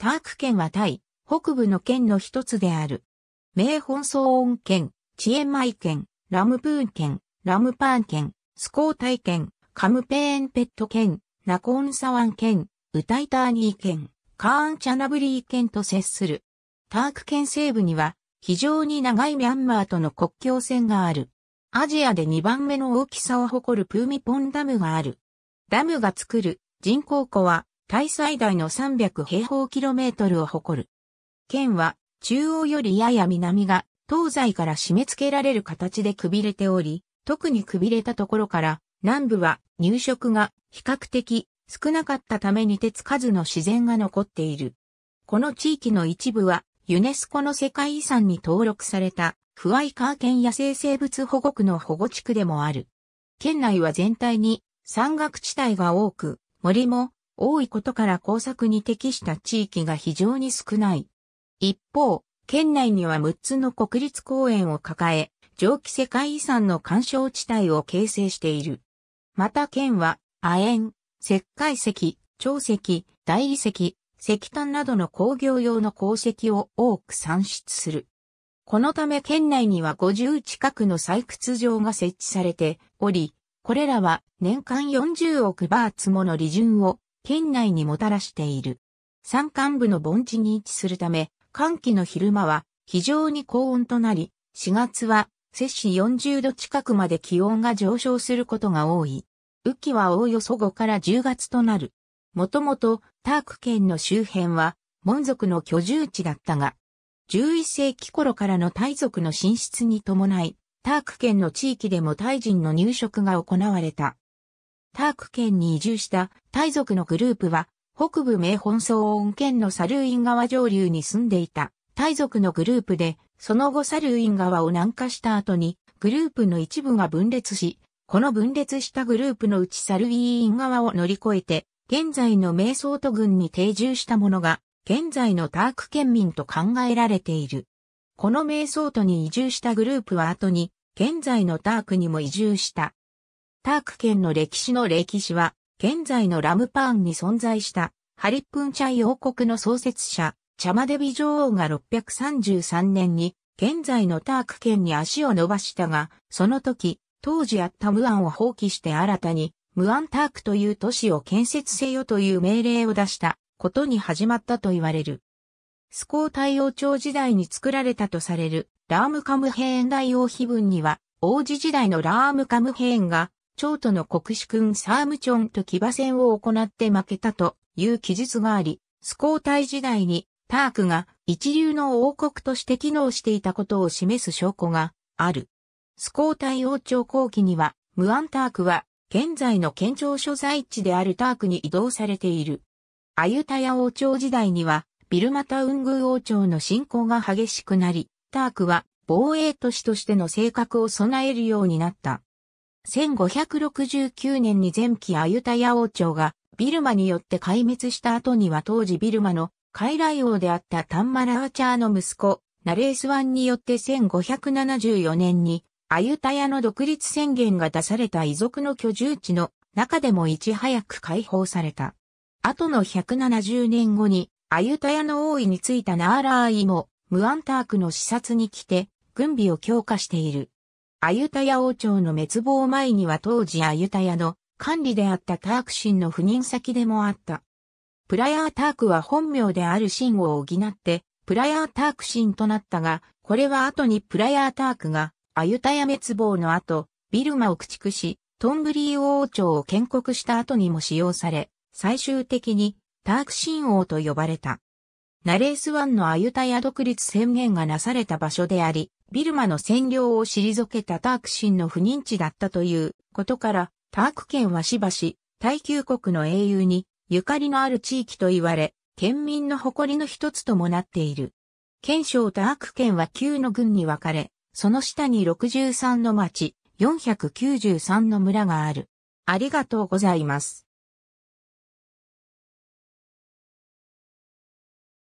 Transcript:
ターク県はタイ、北部の県の一つである。名本草音県、チエンマイ県、ラムプーン県、ラムパーン県、スコータイ県、カムペーンペット県、ナコーンサワン県、ウタイターニー県、カーンチャナブリー県と接する。ターク県西部には非常に長いミャンマーとの国境線がある。アジアで2番目の大きさを誇るプーミポンダムがある。ダムが作る人口湖はタイ最大の300平方キロメートルを誇る。県は中央よりやや南が東西から締め付けられる形でくびれており、特にくびれたところから南部は入植が比較的少なかったために手つかずの自然が残っている。この地域の一部はユネスコの世界遺産に登録されたクワイカー県野生生物保護区の保護地区でもある。県内は全体に山岳地帯が多く、森も多いことから工作に適した地域が非常に少ない。一方、県内には6つの国立公園を抱え、蒸気世界遺産の干渉地帯を形成している。また県は、亜鉛、石灰石、長石、大理石、石炭などの工業用の鉱石を多く産出する。このため県内には50近くの採掘場が設置されており、これらは年間40億バーツもの利潤を県内にもたらしている。山間部の盆地に位置するため、寒気の昼間は非常に高温となり、4月は摂氏40度近くまで気温が上昇することが多い。雨季はおおよそ5から10月となる。もともとターク県の周辺は、門族の居住地だったが、11世紀頃からのタイ族の進出に伴い、ターク県の地域でもタイ人の入植が行われた。ターク県に移住したタイ族のグループは、北部名本草温県のサルーイン川上流に住んでいたタイ族のグループで、その後サルーイン川を南下した後に、グループの一部が分裂し、この分裂したグループのうちサルーイン川を乗り越えて、現在の瞑想都郡に定住した者が、現在のターク県民と考えられている。この瞑想都に移住したグループは後に、現在のタークにも移住した。ターク県の歴史の歴史は、現在のラムパーンに存在した、ハリップンチャイ王国の創設者、チャマデビ女王が633年に、現在のターク県に足を伸ばしたが、その時、当時あったムアンを放棄して新たに、ムアンタークという都市を建設せよという命令を出したことに始まったと言われる。スコー太陽朝時代に作られたとされるラームカムヘーン大王碑文には、王子時代のラームカムヘーンが長都の国主君サームチョンと騎馬戦を行って負けたという記述があり、スコータイ時代にタークが一流の王国として機能していたことを示す証拠がある。スコータイ王朝後期には、ムアンタークは現在の県庁所在地であるタークに移動されている。アユタヤ王朝時代には、ビルマタウングー王朝の侵攻が激しくなり、タークは防衛都市としての性格を備えるようになった。1569年に前期アユタヤ王朝がビルマによって壊滅した後には当時ビルマの傀儡王であったタンマラーチャーの息子、ナレースワンによって1574年にアユタヤの独立宣言が出された遺族の居住地の中でもいち早く解放された。後の170年後にアユタヤの王位についたナーラーイもムアンタークの視察に来て軍備を強化している。アユタヤ王朝の滅亡前には当時アユタヤの管理であったタークシンの赴任先でもあった。プラヤータークは本名であるシンを補って、プラヤータークシンとなったが、これは後にプラヤータークがアユタヤ滅亡の後、ビルマを駆逐し、トンブリー王朝を建国した後にも使用され、最終的にタークシン王と呼ばれた。ナレースワンのアユタヤ独立宣言がなされた場所であり、ビルマの占領を退けたターク神の不認知だったということから、ターク県はしばし、耐久国の英雄にゆかりのある地域と言われ、県民の誇りの一つともなっている。県省ターク県は9の軍に分かれ、その下に63の町、493の村がある。ありがとうございます。